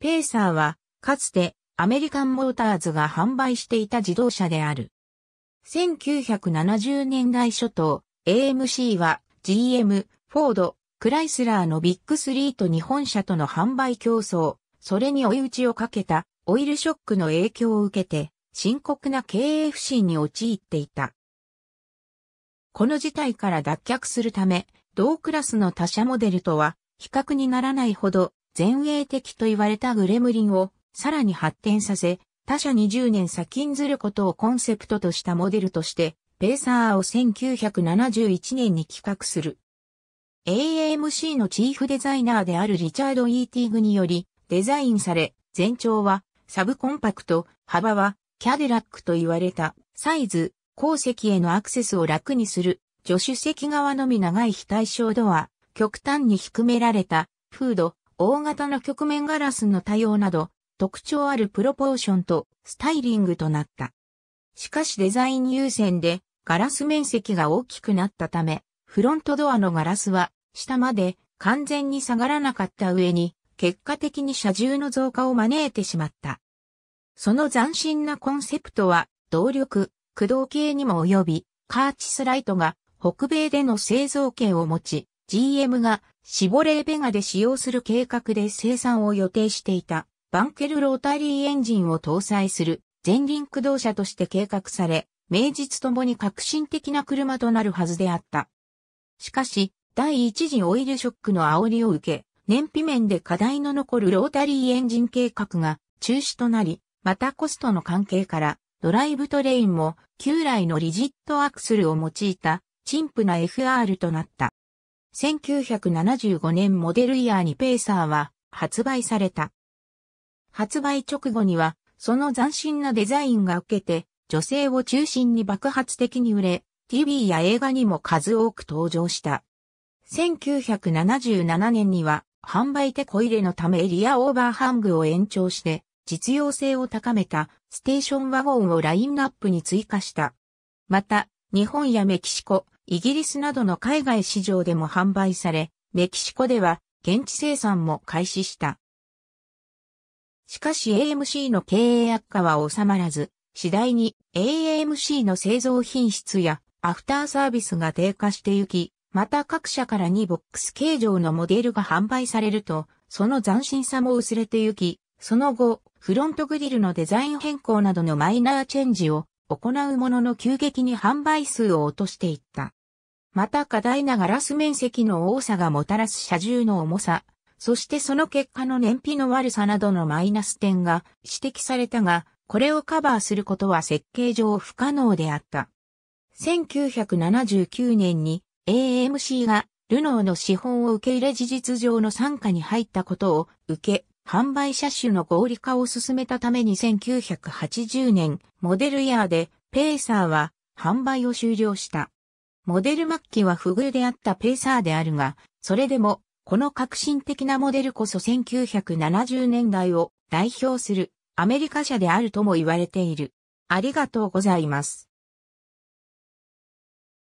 ペーサーは、かつてアメリカンモーターズが販売していた自動車である。1970年代初頭、AMC は GM、フォード、クライスラーのビッグスリーと日本車との販売競争、それに追い打ちをかけたオイルショックの影響を受けて、深刻な経営不振に陥っていた。この事態から脱却するため、同クラスの他社モデルとは比較にならないほど前衛的と言われたグレムリンをさらに発展させ、他社20年先んずることをコンセプトとしたモデルとして、ペーサーを1971年に企画する。AAMC のチーフデザイナーであるリチャード・イーティングによりデザインされ、全長はサブコンパクト、幅はキャデラックと言われたサイズ、後席へのアクセスを楽にする助手席側のみ長い非対称ドア、極端に低められたフード、大型の曲面ガラスの多様など、特徴あるプロポーションとスタイリングとなった。しかしデザイン優先でガラス面積が大きくなったため、フロントドアのガラスは下まで完全に下がらなかった上に、結果的に車重の増加を招いてしまった。その斬新なコンセプトは、動力、駆動系にも及び、カーチスライトが北米での製造権を持ち、GM がシボレーベガで使用する計画で生産を予定していたバンケルロータリーエンジンを搭載する前輪駆動車として計画され、名実ともに革新的な車となるはずであった。しかし、第一次オイルショックの煽りを受け、燃費面で課題の残るロータリーエンジン計画が中止となり、またコストの関係から、ドライブトレインも旧来のリジットアクスルを用いた陳腐な FR となった。1975年モデルイヤーにペーサーは発売された。発売直後には、その斬新なデザインが受けて、女性を中心に爆発的に売れ、TV や映画にも数多く登場した。1977年には、販売手こ入れのためリアオーバーハングを延長して、実用性を高めたステーションワゴンをラインナップに追加した。また、日本やメキシコ、イギリスなどの海外市場でも販売され、メキシコでは現地生産も開始した。しかし AMC の経営悪化は収まらず、次第に AMC の製造品質やアフターサービスが低下してゆき、また各社から2ボックス形状のモデルが販売されると、その斬新さも薄れてゆき、その後、フロントグリルのデザイン変更などのマイナーチェンジを行うものの急激に販売数を落としていった。また過大なガラス面積の多さがもたらす車重の重さ、そしてその結果の燃費の悪さなどのマイナス点が指摘されたが、これをカバーすることは設計上不可能であった。1979年に AMC がルノーの資本を受け入れ事実上の参加に入ったことを受け、販売車種の合理化を進めたために1980年モデルイヤーでペーサーは販売を終了した。モデル末期は不遇であったペーサーであるが、それでも、この革新的なモデルこそ1970年代を代表するアメリカ車であるとも言われている。ありがとうございます。